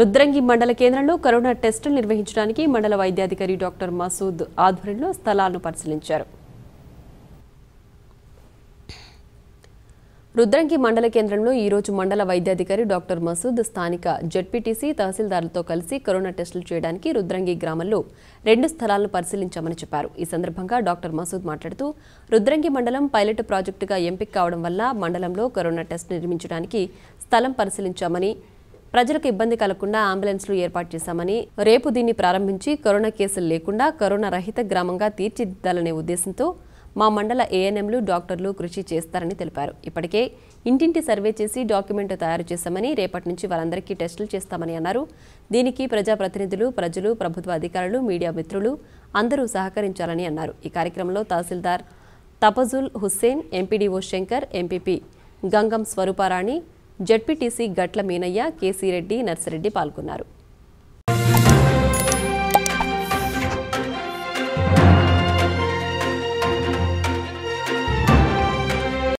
రుద్రంగి మండల కేంద్రంలో కరోనా టెస్టులు నిర్వహించడానికి మండల వైద్యాధికారి డాక్టర్ మసూద్ ఆధ్వర్యంలో స్థలాలను పరిశీలించారు రుద్రంగి మండల కేంద్రంలో ఈరోజు మండల వైద్యాధికారి డాక్టర్ మసూద్ స్థానిక జడ్పీటీసీ తహసీల్దారులతో కలిసి కరోనా టెస్టులు చేయడానికి రుద్రంగి గ్రామంలో రెండు స్థలాలను పరిశీలించామని చెప్పారు ఈ సందర్భంగా డాక్టర్ మసూద్ మాట్లాడుతూ రుద్రంగి మండలం పైలట్ ప్రాజెక్టుగా ఎంపిక కావడం వల్ల మండలంలో కరోనా టెస్ట్ నిర్మించడానికి స్థలం పరిశీలించామని ప్రజలకు ఇబ్బంది కలగకుండా అంబులెన్స్లు ఏర్పాటు చేశామని రేపు దీన్ని ప్రారంభించి కరోనా కేసులు లేకుండా కరోనా రహిత గ్రామంగా తీర్చిదిద్దాలనే ఉద్దేశంతో మా మండల ఏఎన్ఎంలు డాక్టర్లు కృషి చేస్తారని తెలిపారు ఇప్పటికే ఇంటింటి సర్వే చేసి డాక్యుమెంట్ తయారు చేశామని రేపటి నుంచి వారందరికీ టెస్టులు చేస్తామని అన్నారు దీనికి ప్రజాప్రతినిధులు ప్రజలు ప్రభుత్వ అధికారులు మీడియా మిత్రులు అందరూ సహకరించాలని అన్నారు ఈ కార్యక్రమంలో తహసీల్దార్ Tafazul Hussain MPDO Shankar MPP Gangam Swarooparani ZPTC Gatla Meenaiah కేసీరెడ్డి Narsireddy పాల్గొన్నారు